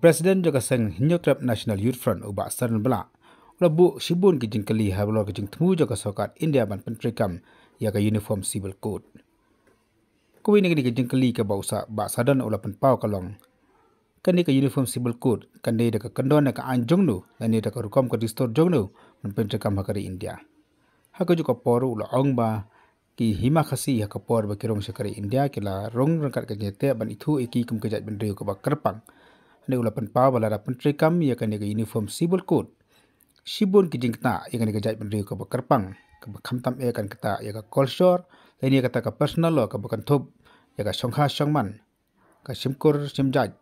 Presiden Joga Seng Hinyo Trap National Youth Front Uba Saran Bela. Lebu Shibun Kijing Keli Habla Kijing Temu Joga Sokat India Ban Pentrikam Yaga Uniform Civil Code. ini negeri Kijing Keli ke Bausa Ba Sadan Ula Penpau Kalong. Kini ke Uniform Civil Code. Kani daka kendoan naka anjong nu. dah daka rukam ke distor jong nu. Ban Pentrikam Hakari India. Haku juga poru ula ong ba. Ki hima khasi haka poru ba kirong India. Kila rong rangkat ke jete ban itu ikikum kum kejat bendriu ke ba kerpang na ula pan pa wala lah, ia kan ega uniform civil code. Sibun ki jing kita ia kan ega jajpan riu ka bakarpang, ka ia kan kita ia ka kolsyor, lain ia kata ka personal lo lah, ka bakan thub, ia ka syongha syongman, ka simkur simjaj,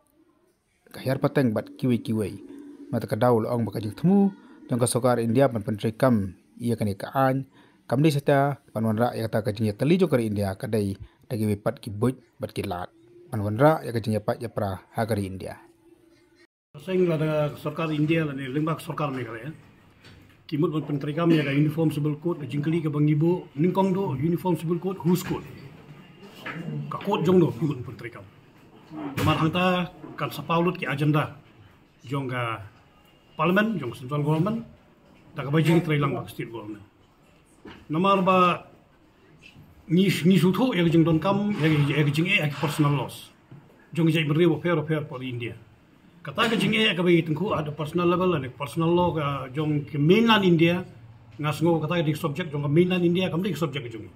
ka hiar pateng bat kiwi kiwi. Mata ka daul ong baka jing temu, jang ka sokar India pan pan trekam ia kan ega aany, Kamdi sata panwanra ya kata ka jinya tali jokar India kadai dagi wipat ki buj bat ki lat. Panwanra ya ka jinya pat ya pra hagari India. Saya ingin ada sokar India dan lembaga sokar negara. Kimut pun penteri kami ada uniform civil code, jingkli ke bang ibu, ningkong do uniform civil code, who's code. Kakut jong do kimut penteri kami. Kemar hangta kan sepaulut ke agenda jong ke parlemen, jong central government, tak ke bajing terilang bak state government. Nomor ba ni ni sutu, ya kejeng don kam, ya kejeng eh, personal loss. Jong jadi beri wafer wafer pada India kata ke jingi ya, ke bagi tengku ada personal level ni lah. personal law ke jong mainland india ngas ngo kata di subject jong mainland india kam di subject ke jingi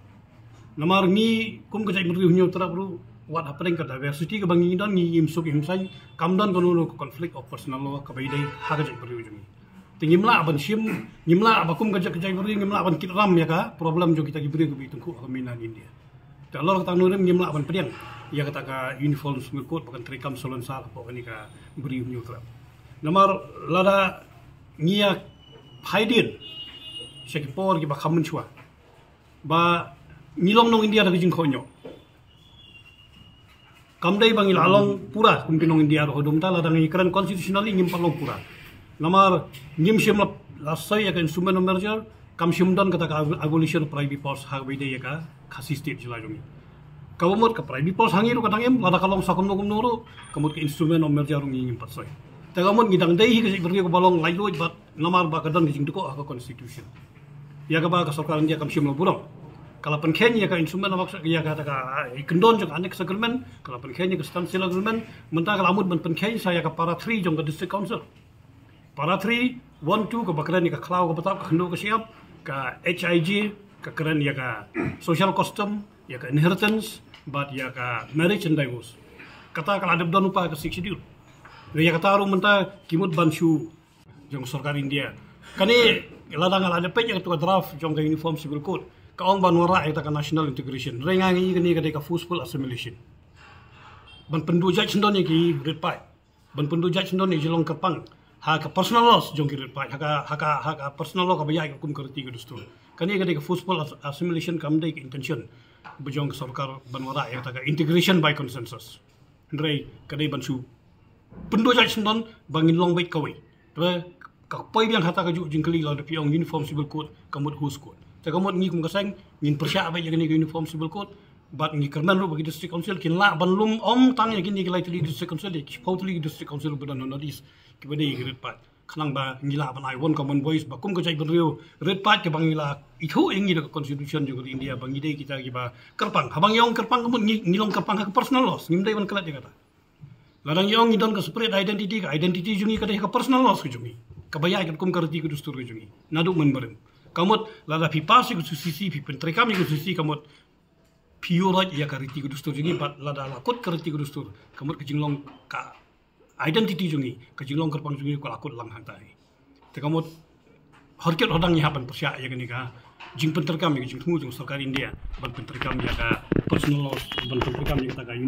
namar ni kum ke jai mutu hunyo tra bru what happening ke diversity ke bangi don ni im suk im sai kam don kono no conflict of personal law ke bagi dei ha ke jai mutu jingi tingimla aban sim nimla aba kum ke jai ke jai mutu nimla aban kit ram ya ka problem jong kita gibri ke bagi tengku ke mainland india dan lor tanu rem nyemla pedang ia kata ka uniform smil kot pakan trikam solon sa apo kan beri unyu klub lada nia haidin seki por ki ba kamun chua ba nilong nong india dagi jing khonyo kamdai bangil along pura kumpi nong india ro dum ta lada ngi kran constitutional ngim palong pura nomor ngim shimla lasai akan sumen merger kam shimdon kata ka abolition of private force hak bidai ya ka kasih state sila Kamu Kalau mod kapra di pos hangiru kadang em lada kalong sakum nokum noru Kamu ke instrumen nomer jarung ini empat soi. kamu ni ngidang dehi kerja kerja ko balong lai loj bat nomar bakadan ngising duko aka constitution. Ya ke bakas sokaran dia kam sim lo burong. Kalau penkeni ya ke instrumen nomak sak ya kata ka ikendon jong anek sakrimen. Kalau penkeni ke stan sila grimen mentang kalau mod ben penkeni saya ke para tri jong ke district council. Para tri one two ke bakaran ni ke klau ke betapa ke kendo ke siap ke G Kekeren ya ka social custom ya ka inheritance but ya ka marriage and divorce kata kalau ada donu pa ka six schedule ya kata aru menta kimut bansu jong sorkar india kani ladang ala ada pe ya tu draft jong ka uniform civil code ka on ban wara ya ka national integration ringa ngi ngi ka de full assimilation ban pendu judge ni ki red pai ban pendu judge ndon ni jelong kapang haka personal laws jongkir pai haka haka haka personal law kabaya ikum kerti ke dustur kan ye gadek football assimilation kam dek intention bujong sarkar banwara ya taka integration by consensus ndrei kadai bansu pendo jaj sundon bangin long wait kawai tapi kapai yang hata kaju jingkeli law de piong uniform civil code kamut hus code ta kamut ngi kum kaseng ngin persya abai jeng ni uniform civil code bat ngi kerman lu bagi district council kin la ban om tang yakin ngi lai tri district council ki kita tri district council bu dan notis ki bade ngi rit pat khlang ba ngi la ban common voice ba kum ko jai ban riu rit pat ki bang ngi la i constitution jugo india bangi ngi kita kita ki ba kerpang ha bang yong kerpang kum ngi ngi long kerpang ka personal loss ngi mdai ban kala jaga ta ladang yong ngi don identity identity jungi kita dei personal loss jungi ka ba yak kum kar ti ku dustur jungi na du lada pipasi sih susisi pipen trekam ku susisi kamu pure ya kariti kudustur jengi bat lada lakut kariti kudustur kamur kejinglong ka identity jengi kejinglong kerpang jengi ku lakut lang hantai te kamur harket hodang nyahapan persia ya gini Jeng jing penterkam ya jing jeng sokar india bat penterkam ya ka personal loss bat penterkam ya ka